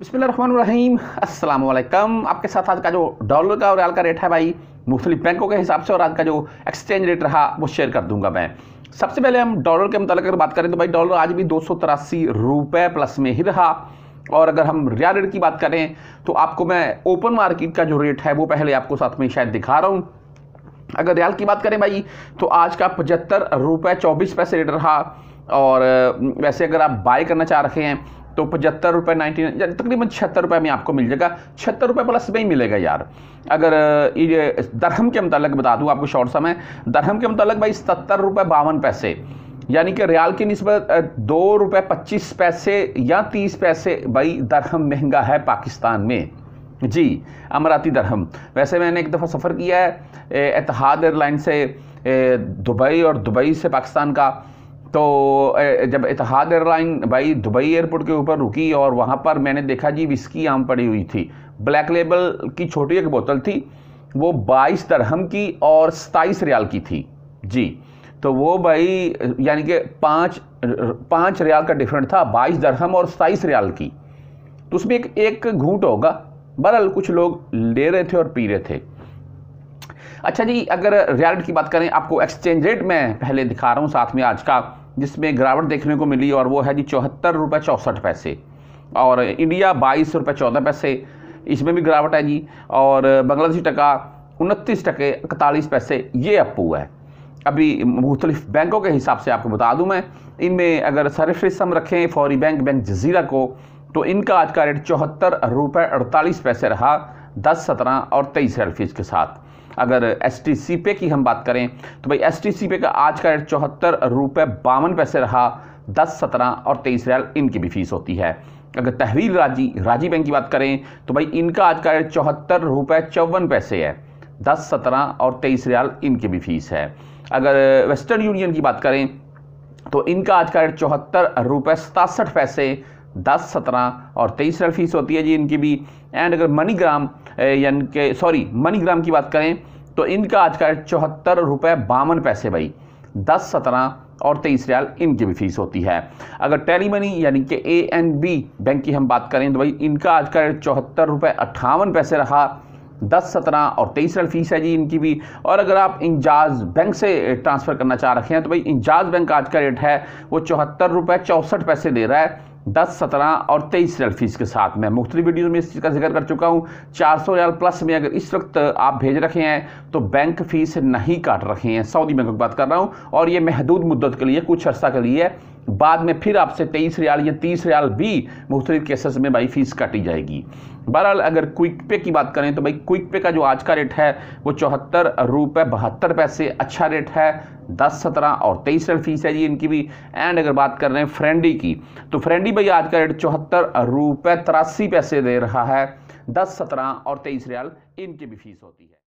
बसमीम अल्लाम आपके साथ आज का जो डॉलर का और रियाल का रेट है भाई मुख्तलिफ बैंकों के हिसाब से और आज का जो एक्सचेंज रेट रहा वो शेयर कर दूंगा मैं सबसे पहले हम डॉलर के मुतल अगर बात करें तो भाई डॉलर आज भी दो सौ तिरासी रुपये प्लस में ही रहा और अगर हम रियाल रेट की बात करें तो आपको मैं ओपन मार्केट का जो रेट है वो पहले आपको साथ में शायद दिखा रहा हूँ अगर रियाल की बात करें भाई तो आज का पचहत्तर रुपये चौबीस पैसे रेट रहा और वैसे अगर आप बाय करना चाह रहे हैं तो पचहत्तर रुपये नाइन्टी नाइन तकरीबन छिहत्तर रुपये में आपको मिल जाएगा छिहत्तर रुपये प्लस में ही मिलेगा यार अगर ये दरहम के मतलब बता दूँ आपको शॉर्ट समय दरहम के मतलब भाई सत्तर रुपये बावन पैसे यानी कि रियाल की नस्बत दो रुपये पच्चीस पैसे या तीस पैसे भाई दरहम महंगा है पाकिस्तान में जी अमराती दरहम वैसे मैंने एक दफ़ा सफ़र किया है एतहाद एयरलाइन से दुबई और दुबई से पाकिस्तान का तो जब इतिहाद एयरलाइन भाई दुबई एयरपोर्ट के ऊपर रुकी और वहाँ पर मैंने देखा जी विस्की आम पड़ी हुई थी ब्लैक लेबल की छोटी एक बोतल थी वो बाईस दरहम की और सताईस रियाल की थी जी तो वो भाई यानी कि पाँच पाँच रियाल का डिफरेंट था बाईस दरहम और सताईस रियाल की तो उसमें एक एक घूट होगा बहरहाल कुछ लोग ले रहे थे और पी रहे थे अच्छा जी अगर रियालिट की बात करें आपको एक्सचेंज रेट में पहले दिखा रहा हूँ साथ में आज का जिसमें गिरावट देखने को मिली और वो है जी चौहत्तर रुपये चौंसठ पैसे और इंडिया बाईस रुपये चौदह पैसे इसमें भी गिरावट है जी और बांग्लादेशी टका उनतीस टके इकतालीस पैसे ये अप हुआ है अभी मुख्तलिफ बैंकों के हिसाब से आपको बता दूं मैं इनमें अगर सर्वश्रेष्ठ रखें फौरी बैंक बैंक जजीरा को तो इनका आज का रेट चौहत्तर रुपये अड़तालीस पैसे रहा दस सत्रह और तेईस रेलफीस के साथ अगर एस टी पे की हम बात करें तो भाई एस टी पे का आज का रेट चौहत्तर रुपये बावन पैसे रहा दस सत्रह और तेईस रियाल इनकी भी फीस होती है अगर तहवील राजी राजी बैंक की बात करें तो भाई इनका आज का रेट चौहत्तर रुपये चौवन पैसे है दस सत्रह और तेईस रियाल इनकी भी फीस है अगर वेस्टर्न यूनियन की बात करें तो इनका आज का रेट चौहत्तर रुपये सतासठ पैसे दस सत्रह और तेईस रियाल फीस होती है जी इनकी भी एंड अगर मनीग्राम यानी कि सॉरी मनीग्राम की बात करें तो इनका आज का रेट चौहत्तर रुपये बावन पैसे भाई दस सत्रह और तेईस रियाल इनकी भी फीस होती है अगर टेली मनी यानी कि ए एन बी बैंक की हम बात करें तो भाई इनका आज का रेट चौहत्तर रुपये अट्ठावन पैसे रहा दस सत्रह और तेईस रियाल फीस है जी इनकी भी और अगर आप इंजाज बैंक से ट्रांसफ़र करना चाह रखें तो भाई इंजाज बैंक का आज का रेट है वो चौहत्तर रुपये चौंसठ पैसे दे रहा है दस सत्रह और तेईस रियल फीस के साथ मैं मुख्तलि वीडियो में इस चीज़ का जिक्र कर चुका हूँ चार सौ रियाल प्लस में अगर इस वक्त आप भेज रखे हैं तो बैंक फ़ीस नहीं काट रखे हैं सऊदी बैंक की बात कर रहा हूँ और ये महदूद मुद्दत के लिए कुछ अर्सा के लिए बाद में फिर आपसे तेईस रियाल या तीस रियाल भी मुख्तलिफ केसेस में भाई फ़ीस काटी जाएगी बहरहाल अगर क्विक पे की बात करें तो भाई क्विक पे का जो आज का रेट है वो चौहत्तर रुपये बहत्तर पैसे अच्छा रेट है दस सत्रह और तेईस रेट फीस है जी इनकी भी एंड अगर बात कर रहे हैं फ्रेंडी की तो फ्रेंडी भाई आज का रेट चौहत्तर रुपये तिरासी पैसे दे रहा है दस सत्रह और तेईस रियाल इनकी भी फीस होती है